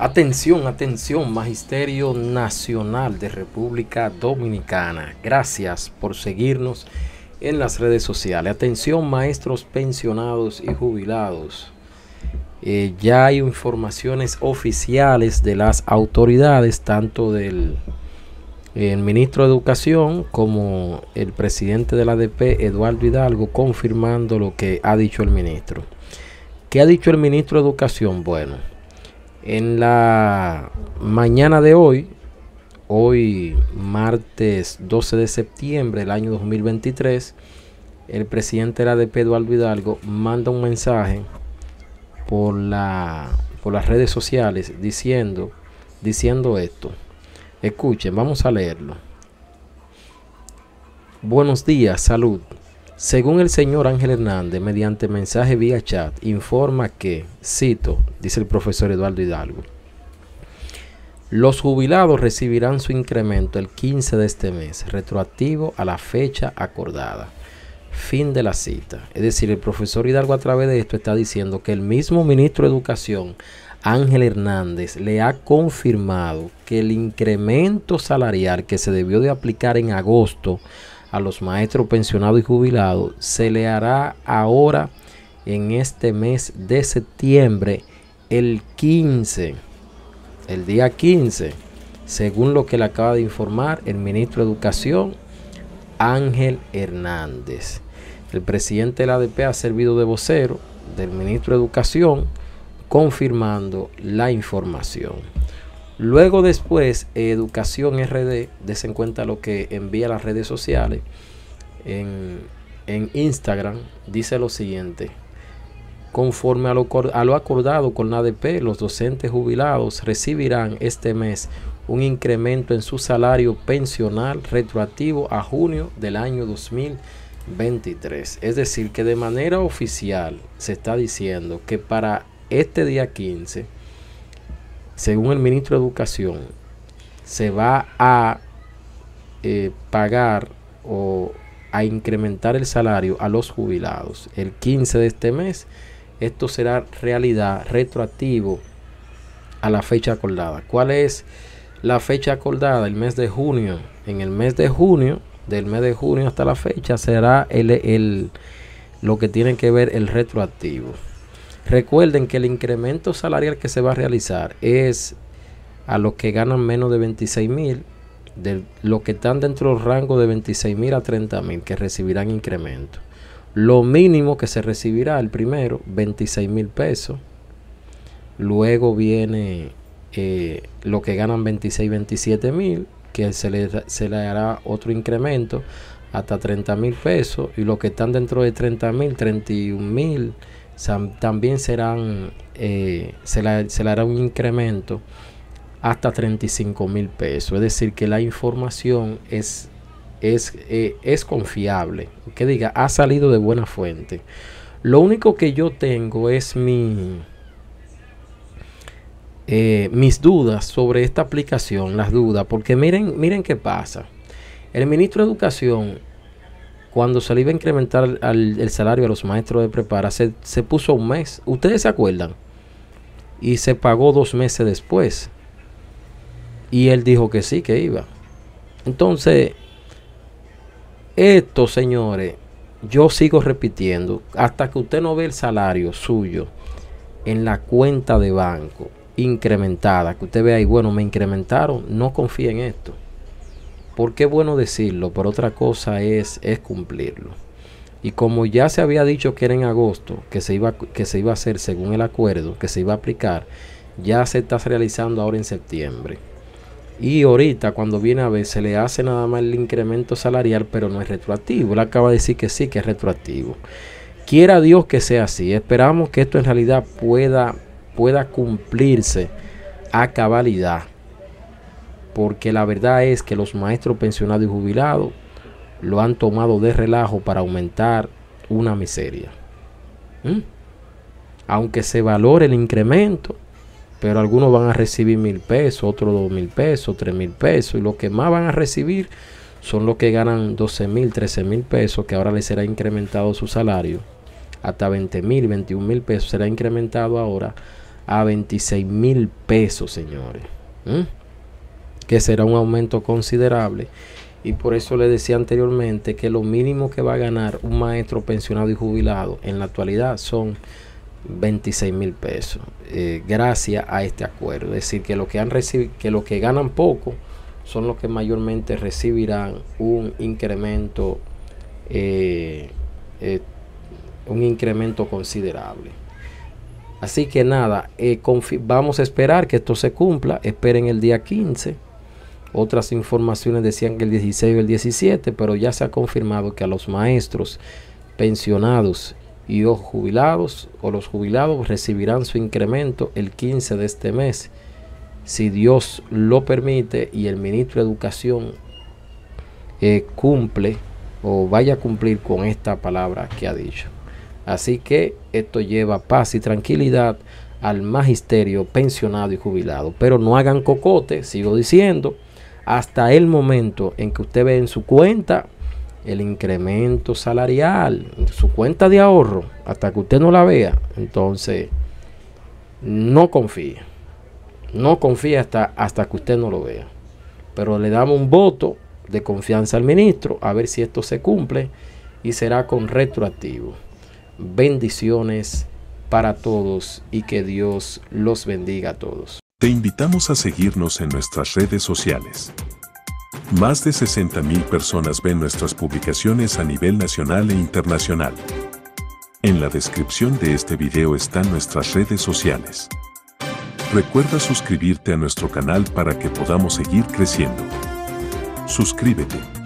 Atención, atención, Magisterio Nacional de República Dominicana. Gracias por seguirnos en las redes sociales. Atención, maestros pensionados y jubilados. Eh, ya hay informaciones oficiales de las autoridades, tanto del eh, ministro de Educación como el presidente de la ADP, Eduardo Hidalgo, confirmando lo que ha dicho el ministro. ¿Qué ha dicho el ministro de Educación? Bueno, en la mañana de hoy, hoy martes 12 de septiembre del año 2023, el presidente de la ADP, Eduardo Hidalgo, manda un mensaje por, la, por las redes sociales diciendo, diciendo esto. Escuchen, vamos a leerlo. Buenos días, salud. Según el señor Ángel Hernández, mediante mensaje vía chat, informa que, cito, dice el profesor Eduardo Hidalgo, los jubilados recibirán su incremento el 15 de este mes, retroactivo a la fecha acordada. Fin de la cita. Es decir, el profesor Hidalgo a través de esto está diciendo que el mismo ministro de Educación, Ángel Hernández, le ha confirmado que el incremento salarial que se debió de aplicar en agosto a los maestros pensionados y jubilados se le hará ahora en este mes de septiembre el 15, el día 15, según lo que le acaba de informar el ministro de Educación Ángel Hernández. El presidente de la ADP ha servido de vocero del ministro de Educación confirmando la información. Luego después, Educación RD, des cuenta lo que envía las redes sociales. En, Instagram, dice lo siguiente. Conforme a lo, a lo acordado con la ADP, los docentes jubilados recibirán este mes un incremento en su salario pensional retroactivo a junio del año 2023. Es decir, que de manera oficial se está diciendo que para este día 15 según el ministro de Educación, se va a eh, pagar o a incrementar el salario a los jubilados. El 15 de este mes, esto será realidad retroactivo a la fecha acordada. ¿Cuál es la fecha acordada? El mes de junio. En el mes de junio, del mes de junio hasta la fecha, será el, el lo que tiene que ver el retroactivo. Recuerden que el incremento salarial que se va a realizar es a los que ganan menos de 26 mil, de los que están dentro del rango de 26 mil a 30 mil, que recibirán incremento. Lo mínimo que se recibirá el primero, 26 mil pesos. Luego viene eh, lo que ganan 26, 27 mil, que se le, se le hará otro incremento hasta 30 mil pesos. Y los que están dentro de 30 mil, 31 mil, también serán, eh, se, le hará un incremento hasta 35 mil pesos. Es decir, que la información es, es, eh, es confiable. Que diga, ha salido de buena fuente. Lo único que yo tengo es mi... Eh, mis dudas sobre esta aplicación, las dudas, porque miren, miren qué pasa. El ministro de Educación cuando se le iba a incrementar el salario a los maestros de prepara, se, puso un mes. ¿Ustedes se acuerdan? Y se pagó dos meses después. Y él dijo que sí, que iba. Entonces, esto, señores, yo sigo repitiendo, hasta que usted no ve el salario suyo en la cuenta de banco incrementada, que usted vea ahí. bueno, me incrementaron, no confíe en esto. Porque es bueno decirlo, pero otra cosa es, es cumplirlo. Y como ya se había dicho que era en agosto, que se, iba, que se iba a hacer según el acuerdo, que se iba a aplicar, ya se está realizando ahora en septiembre. Y ahorita cuando viene a ver se le hace nada más el incremento salarial, pero no es retroactivo. Él acaba de decir que sí, que es retroactivo. Quiera Dios que sea así. Esperamos que esto en realidad pueda, pueda cumplirse a cabalidad porque la verdad es que los maestros pensionados y jubilados lo han tomado de relajo para aumentar una miseria. Aunque se valore el incremento, pero algunos van a recibir mil pesos, otros dos mil pesos, tres mil pesos, y los que más van a recibir son los que ganan 12 mil, 13 mil pesos, que ahora les será incrementado su salario, hasta 20 mil, 21 mil pesos, será incrementado ahora a 26 mil pesos, señores que será un aumento considerable. Y por eso le decía anteriormente que lo mínimo que va a ganar un maestro pensionado y jubilado en la actualidad son 26 mil pesos, eh, gracias a este acuerdo. Es decir, que lo que, han que lo que ganan poco son los que mayormente recibirán un incremento, eh, eh, un incremento considerable. Así que nada, vamos a esperar que esto se cumpla. Esperen el día 15 otras informaciones decían que el 16 o el 17, pero ya se ha confirmado que a los maestros pensionados y o jubilados o los jubilados recibirán su incremento el 15 de este mes, si Dios lo permite y el ministro de Educación eh, cumple o vaya a cumplir con esta palabra que ha dicho. Así que esto lleva paz y tranquilidad al magisterio pensionado y jubilado. Pero no hagan cocote, sigo diciendo hasta el momento en que usted ve en su cuenta el incremento salarial, su cuenta de ahorro, hasta que usted no la vea, entonces no confíe. No confíe hasta, hasta que usted no lo vea. Pero le damos un voto de confianza al ministro a ver si esto se cumple y será con retroactivo. Bendiciones para todos y que Dios los bendiga a todos. Te invitamos a seguirnos en nuestras redes sociales. Más de 60.000 personas ven nuestras publicaciones a nivel nacional e internacional. En la descripción de este video están nuestras redes sociales. Recuerda suscribirte a nuestro canal para que podamos seguir creciendo. Suscríbete.